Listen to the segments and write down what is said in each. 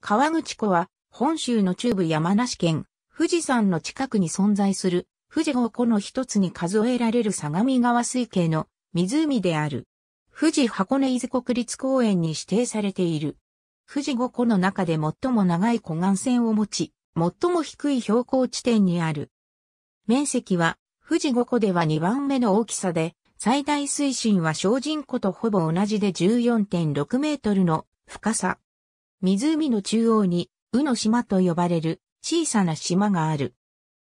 川口湖は、本州の中部山梨県、富士山の近くに存在する、富士五湖の一つに数えられる相模川水系の湖である。富士箱根伊豆国立公園に指定されている。富士五湖の中で最も長い湖岸線を持ち、最も低い標高地点にある。面積は、富士五湖では2番目の大きさで、最大水深は小人湖とほぼ同じで14.6メートルの深さ。湖の中央に、宇の島と呼ばれる小さな島がある。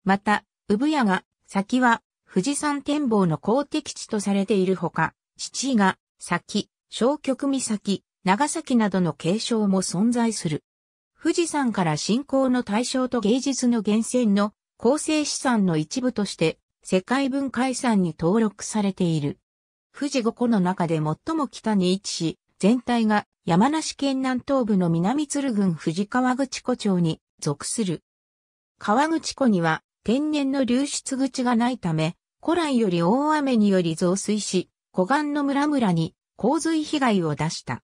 また、部屋が、先は、富士山展望の公的地とされているほか、父が、先、小極岬、長崎などの継承も存在する。富士山から信仰の対象と芸術の源泉の構成資産の一部として世界文化遺産に登録されている。富士五湖の中で最も北に位置し、全体が山梨県南東部の南鶴郡富士河口湖町に属する。河口湖には天然の流出口がないため、古来より大雨により増水し、湖岸の村々に洪水被害を出した。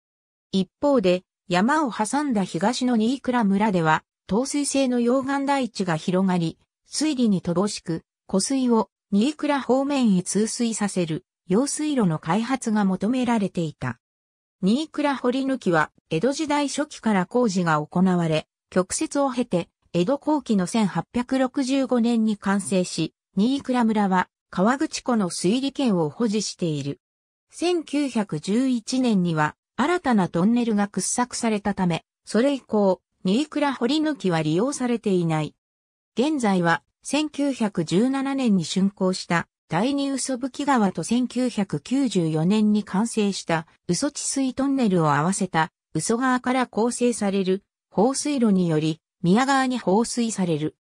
一方で、山を挟んだ東の新倉村では、透水性の溶岩台地が広がり、水利に乏しく、湖水を新倉方面へ通水させる、用水路の開発が求められていた。新倉堀抜きは、江戸時代初期から工事が行われ、曲折を経て、江戸後期の1865年に完成し、新倉村は、川口湖の水利権を保持している。1911年には、新たなトンネルが掘削されたため、それ以降、新倉堀抜きは利用されていない。現在は、1917年に竣工した第二嘘吹川と1994年に完成した嘘治水トンネルを合わせた嘘川から構成される放水路により宮川に放水される。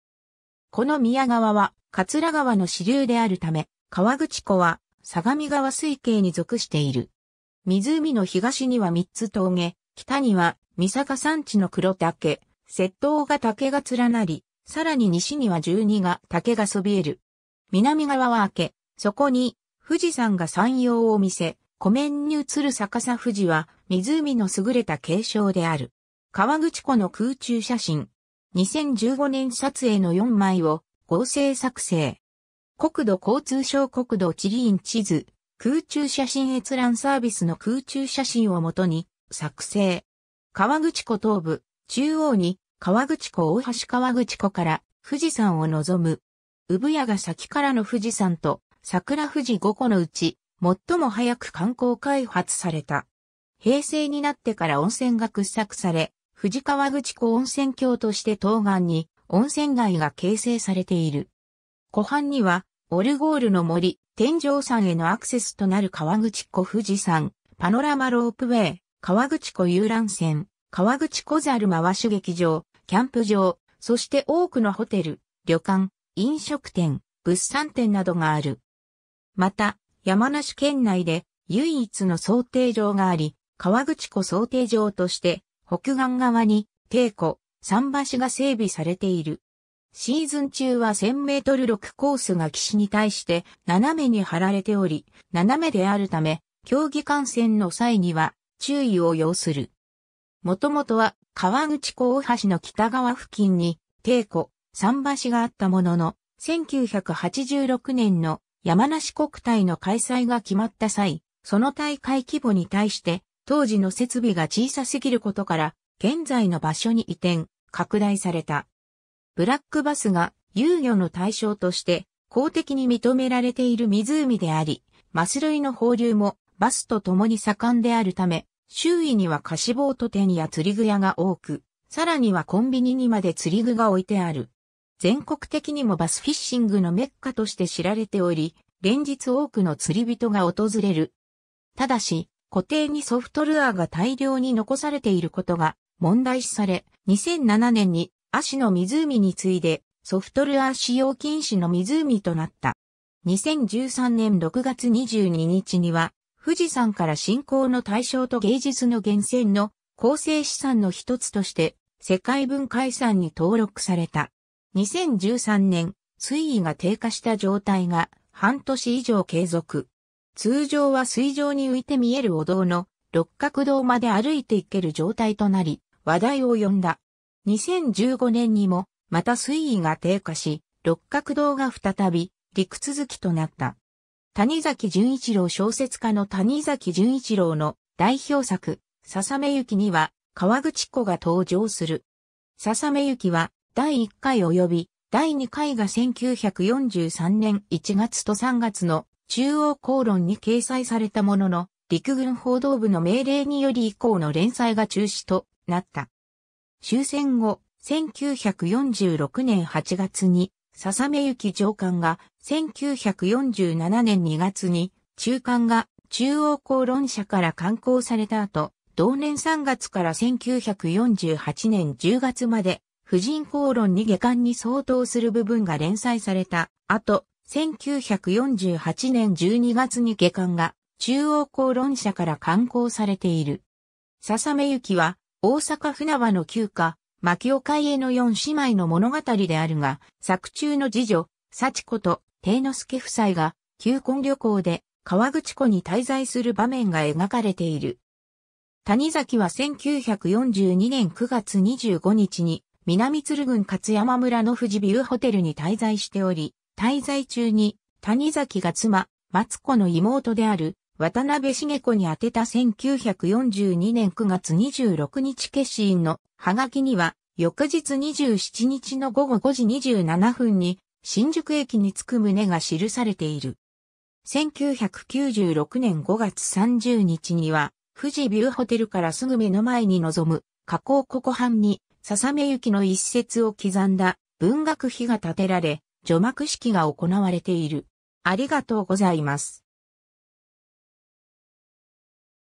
この宮川は桂川の支流であるため、川口湖は相模川水系に属している。湖の東には三つ峠、北には三坂山地の黒竹、雪頭が竹が連なり、さらに西には十二が竹がそびえる。南側は開け、そこに富士山が山陽を見せ、湖面に映る逆さ富士は湖の優れた景勝である。川口湖の空中写真。2015年撮影の4枚を合成作成。国土交通省国土地理院地図、空中写真閲覧サービスの空中写真をもとに作成。川口湖東部、中央に川口湖大橋川口湖から富士山を望む産屋が先からの富士山と桜富士5個のうち、最も早く観光開発された。平成になってから温泉が掘削され、富士河口湖温泉郷として東岸に温泉街が形成されている。湖畔には、オルゴールの森、天井山へのアクセスとなる河口湖富士山、パノラマロープウェイ、河口湖遊覧船、河口湖ザル回し劇場、キャンプ場、そして多くのホテル、旅館、飲食店、物産店などがある。また、山梨県内で唯一の想定場があり、川口湖想定場として北岸側に低湖、桟橋が整備されている。シーズン中は1000メートル6コースが岸に対して斜めに張られており、斜めであるため、競技観戦の際には注意を要する。もともとは川口湖大橋の北側付近に、低湖、桟橋があったものの、1986年の山梨国体の開催が決まった際、その大会規模に対して当時の設備が小さすぎることから、現在の場所に移転、拡大された。ブラックバスが遊漁の対象として公的に認められている湖であり、マス類の放流もバスと共に盛んであるため、周囲には貸しボート店や釣り具屋が多く、さらにはコンビニにまで釣り具が置いてある。全国的にもバスフィッシングのメッカとして知られており、連日多くの釣り人が訪れる。ただし、固定にソフトルアーが大量に残されていることが問題視され、2007年に足の湖に次いでソフトルアー使用禁止の湖となった。2013年6月22日には、富士山から信仰の対象と芸術の源泉の構成資産の一つとして世界文化遺産に登録された。2013年、水位が低下した状態が半年以上継続。通常は水上に浮いて見えるお堂の六角堂まで歩いていける状態となり、話題を呼んだ。2015年にも、また水位が低下し、六角堂が再び陸続きとなった。谷崎潤一郎小説家の谷崎潤一郎の代表作、ささめゆきには川口湖が登場する。ささめゆきは第1回及び第2回が1943年1月と3月の中央公論に掲載されたものの、陸軍報道部の命令により以降の連載が中止となった。終戦後、1946年8月に、笹目幸上官が、1947年2月に、中間が中央公論社から刊行された後、同年3月から1948年10月まで、婦人公論に下巻に相当する部分が連載された後、1948年12月に下巻が中央公論社から刊行されている。笹目幸は大阪船場の旧家、牧岡家の四姉妹の物語であるが、作中の次女、幸子と定之助夫妻が旧婚旅行で川口湖に滞在する場面が描かれている。谷崎は1942年9月25日に南鶴郡勝山村の富士ビューホテルに滞在しており、滞在中に谷崎が妻、松子の妹である渡辺茂子に宛てた1942年9月26日決心のハガキには、翌日27日の午後5時27分に新宿駅に着く旨が記されている。1996年5月30日には、富士ビューホテルからすぐ目の前に臨む河口湖湖畔に笹目きの一節を刻んだ文学碑が建てられ、除幕式が行われている。ありがとうございます。